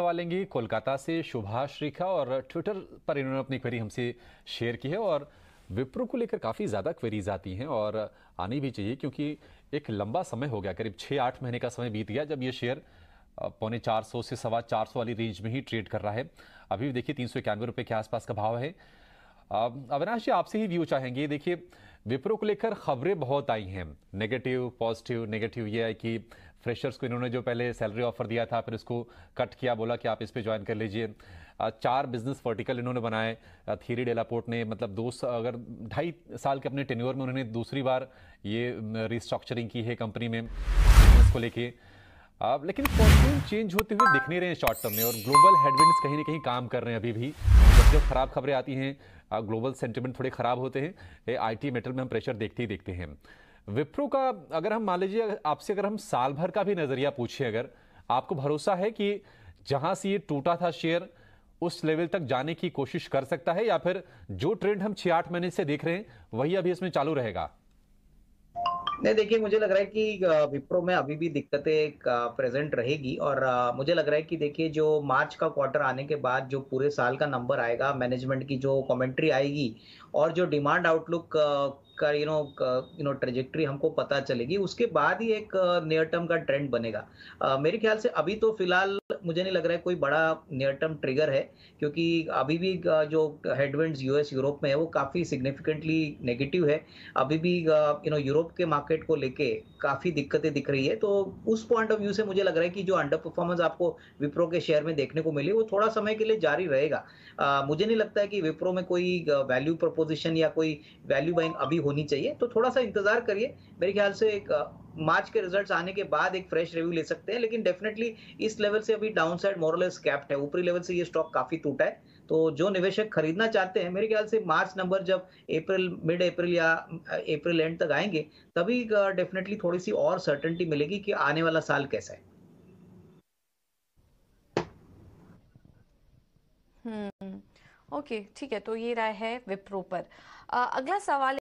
सवाल लेंगे कोलकाता से सुभाष रेखा और ट्विटर पर इन्होंने अपनी क्वेरी हमसे शेयर की है और विप्रो को लेकर काफ़ी ज़्यादा क्वेरीज आती हैं और आनी भी चाहिए क्योंकि एक लंबा समय हो गया करीब छः आठ महीने का समय बीत गया जब ये शेयर पौने चार सौ से सवा चार सौ वाली रेंज में ही ट्रेड कर रहा है अभी भी देखिए तीन सौ इक्यानवे रुपये के आसपास का भाव है अविनाश जी आपसे ही व्यू चाहेंगे देखिए विप्रो को लेकर खबरें बहुत आई हैं नेगेटिव पॉजिटिव नेगेटिव ये है कि फ्रेशर्स को इन्होंने जो पहले सैलरी ऑफर दिया था फिर उसको कट किया बोला कि आप इस पर ज्वाइन कर लीजिए चार बिजनेस वर्टिकल इन्होंने बनाए थीरी डेलापोर्ट ने मतलब दो अगर ढाई साल के अपने टेन्योर में उन्होंने दूसरी बार ये रिस्ट्रक्चरिंग की है कंपनी में बिजनेस को लेके अब लेकिन फॉर्चून चेंज होते हुए दिख नहीं रहे हैं शॉर्ट टर्म में और ग्लोबल हेडविंड्स कहीं ना कहीं काम कर रहे हैं अभी भी जब जब खराब खबरें आती हैं ग्लोबल सेंटिमेंट थोड़े खराब होते हैं आईटी मेटल में हम प्रेशर देखते ही देखते हैं विप्रो का अगर हम मान लीजिए आपसे अगर हम साल भर का भी नज़रिया पूछे अगर आपको भरोसा है कि जहां से ये टूटा था शेयर उस लेवल तक जाने की कोशिश कर सकता है या फिर जो ट्रेंड हम छह आठ महीने से देख रहे हैं वही अभी इसमें चालू रहेगा नहीं देखिए मुझे लग रहा है कि विप्रो में अभी भी दिक्कतें प्रेजेंट रहेगी और मुझे लग रहा है कि देखिए जो मार्च का क्वार्टर आने के बाद जो पूरे साल का नंबर आएगा मैनेजमेंट की जो कमेंट्री आएगी और जो डिमांड आउटलुक का you know you know trajectory हमको पता चलेगी उसके बाद ही एक नियर टर्म का ट्रेंड बनेगा मेरे ख्याल से अभी तो फिलहाल मुझे नहीं लग रहा है कोई बड़ा नियर टर्म ट्रिगर है क्योंकि अभी भी जो हेडविंड्स यूएस यूरोप में है वो काफ़ी सिग्निफिकेंटली नेगेटिव है अभी भी यू नो यूरोप के मार्केट को लेके काफ़ी दिक्कतें दिख रही है तो उस पॉइंट ऑफ व्यू से मुझे लग रहा है कि जो अंडर परफॉर्मेंस आपको विप्रो के शेयर में देखने को मिली वो थोड़ा समय के लिए जारी रहेगा मुझे नहीं लगता है कि विप्रो में कोई वैल्यू प्रपोजिशन या कोई वैल्यू बाइंग अभी होनी चाहिए तो थोड़ा सा इंतजार करिए मेरे ख्याल से एक मार्च के रिजल्ट्स आने के बाद एक फ्रेश रिव्यू ले सकते हैं लेकिन डेफिनेटली इस लेवल से अभी डाउन साइड मॉरलेस कैप्ट है ऊपरी लेवल से ये स्टॉक काफी टूटा है तो जो निवेशक खरीदना चाहते हैं मेरे ख्याल से मार्च नंबर जब अप्रैल मिड अप्रैल या अप्रैल एंड तक आएंगे तभी डेफिनेटली थोड़ी सी और सर्टेनिटी मिलेगी कि आने वाला साल कैसा है हम्म, ओके ठीक है तो ये राय है विप्रो पर आ, अगला सवाल